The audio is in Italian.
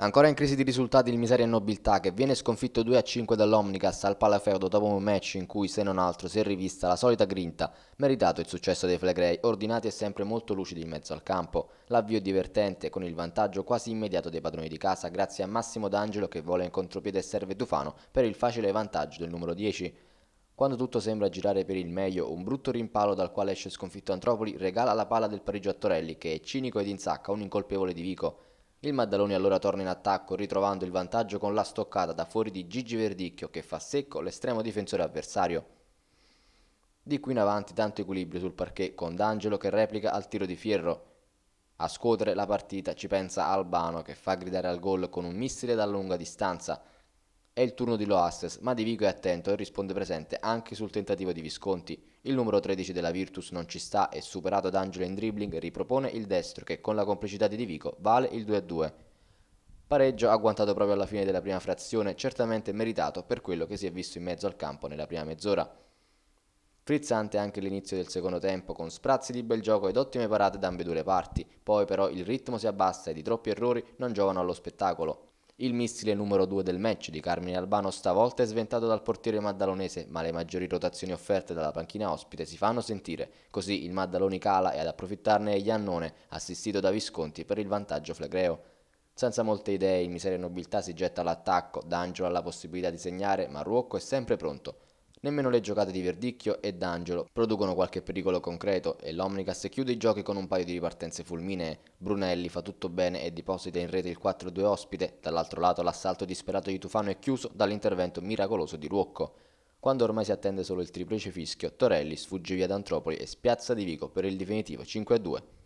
Ancora in crisi di risultati il Miseria Nobiltà che viene sconfitto 2-5 dall'Omnicast al Palafeudo dopo un match in cui se non altro si è rivista la solita grinta, meritato il successo dei Flegrei, ordinati e sempre molto lucidi in mezzo al campo. L'avvio divertente con il vantaggio quasi immediato dei padroni di casa grazie a Massimo D'Angelo che vola in contropiede e serve Tufano per il facile vantaggio del numero 10. Quando tutto sembra girare per il meglio, un brutto rimpalo dal quale esce sconfitto Antropoli regala la palla del pareggio a Torelli che è cinico ed insacca un incolpevole di Vico. Il Maddaloni allora torna in attacco ritrovando il vantaggio con la stoccata da fuori di Gigi Verdicchio che fa secco l'estremo difensore avversario. Di qui in avanti tanto equilibrio sul parquet con D'Angelo che replica al tiro di Fierro. A scuotere la partita ci pensa Albano che fa gridare al gol con un missile da lunga distanza. È il turno di Loastes, ma Di Vico è attento e risponde presente anche sul tentativo di Visconti. Il numero 13 della Virtus non ci sta e superato da Angelo in dribbling ripropone il destro che con la complicità di Di Vico vale il 2-2. Pareggio agguantato proprio alla fine della prima frazione, certamente meritato per quello che si è visto in mezzo al campo nella prima mezz'ora. Frizzante anche l'inizio del secondo tempo con sprazzi di bel gioco ed ottime parate da ambedue le parti, poi però il ritmo si abbassa e i troppi errori non giovano allo spettacolo. Il missile numero 2 del match di Carmine Albano stavolta è sventato dal portiere maddalonese, ma le maggiori rotazioni offerte dalla panchina ospite si fanno sentire. Così il Maddaloni cala e ad approfittarne è Iannone, assistito da Visconti per il vantaggio flegreo. Senza molte idee, il miseria nobiltà si getta all'attacco, D'Angelo ha la possibilità di segnare, ma Ruocco è sempre pronto. Nemmeno le giocate di Verdicchio e D'Angelo producono qualche pericolo concreto e l'Omnicast chiude i giochi con un paio di ripartenze fulminee. Brunelli fa tutto bene e deposita in rete il 4-2 ospite, dall'altro lato l'assalto disperato di Tufano è chiuso dall'intervento miracoloso di Ruocco. Quando ormai si attende solo il triplice fischio, Torelli sfugge via da Antropoli e spiazza di Vico per il definitivo 5-2.